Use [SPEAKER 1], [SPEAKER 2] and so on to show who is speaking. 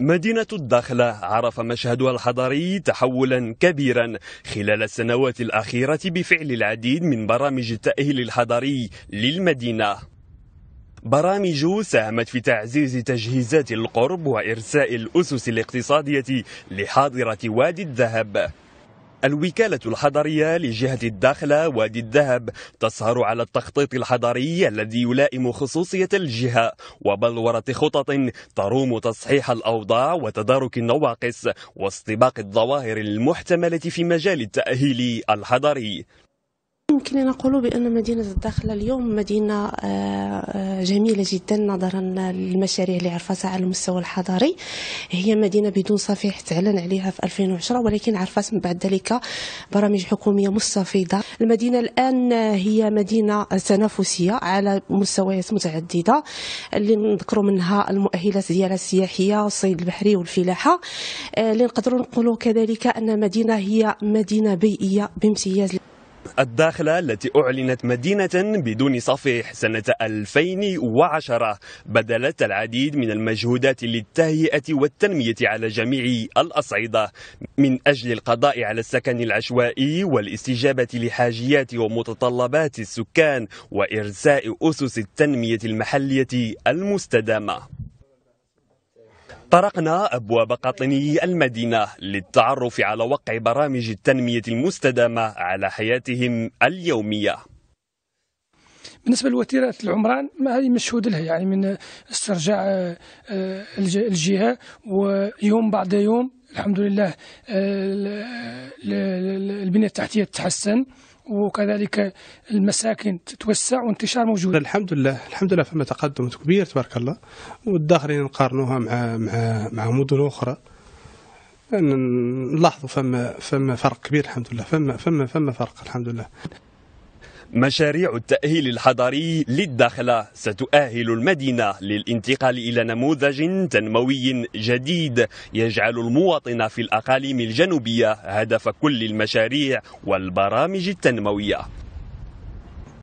[SPEAKER 1] مدينة الداخلة عرف مشهدها الحضاري تحولا كبيرا خلال السنوات الأخيرة بفعل العديد من برامج التأهيل الحضاري للمدينة برامج ساهمت في تعزيز تجهيزات القرب وإرساء الأسس الاقتصادية لحاضرة وادي الذهب الوكالة الحضرية لجهة الداخلة وادي الذهب تسهر على التخطيط الحضري الذي يلائم خصوصية الجهة وبلورة خطط تروم تصحيح الأوضاع وتدارك النواقص واستباق الظواهر المحتملة في مجال التأهيل الحضري
[SPEAKER 2] يمكن أن نقول بأن مدينة الداخل اليوم مدينة آه، آه، جميلة جدا نظرا للمشاريع اللي عرفتها على المستوى الحضاري هي مدينة بدون صفيح تعلن عليها في 2010 ولكن عرفت من بعد ذلك برامج حكومية مستفيضة المدينة الآن هي مدينة تنافسية على مستويات متعددة اللي نذكر منها المؤهلات ديالها السياحية والصيد البحري والفلاحة آه، اللي نقدروا نقولوا كذلك أن المدينة هي مدينة بيئية بامتياز
[SPEAKER 1] الداخلة التي أعلنت مدينة بدون صفيح سنة 2010 بذلت العديد من المجهودات للتهيئة والتنمية على جميع الأصعدة من أجل القضاء على السكن العشوائي والاستجابة لحاجيات ومتطلبات السكان وإرساء أسس التنمية المحلية المستدامة طرقنا أبواب قاطني المدينة للتعرف على وقع برامج التنمية المستدامة على حياتهم اليومية
[SPEAKER 3] بالنسبه لوتيره العمران ما هي مشهود لها يعني من استرجاع آه، آه، الجهه ويوم بعد يوم الحمد لله آه، البنيه التحتيه تحسن وكذلك المساكن تتوسع وانتشار موجود الحمد
[SPEAKER 4] لله الحمد لله فما تقدم كبير تبارك الله والداخلين نقارنوها مع مع مع مدن اخرى نلاحظوا فما فما فرق كبير الحمد لله فما فما فما فرق الحمد لله
[SPEAKER 1] مشاريع التأهيل الحضري للداخلة ستؤهل المدينة للانتقال إلى نموذج تنموي جديد يجعل المواطن في الأقاليم الجنوبية هدف كل المشاريع والبرامج التنموية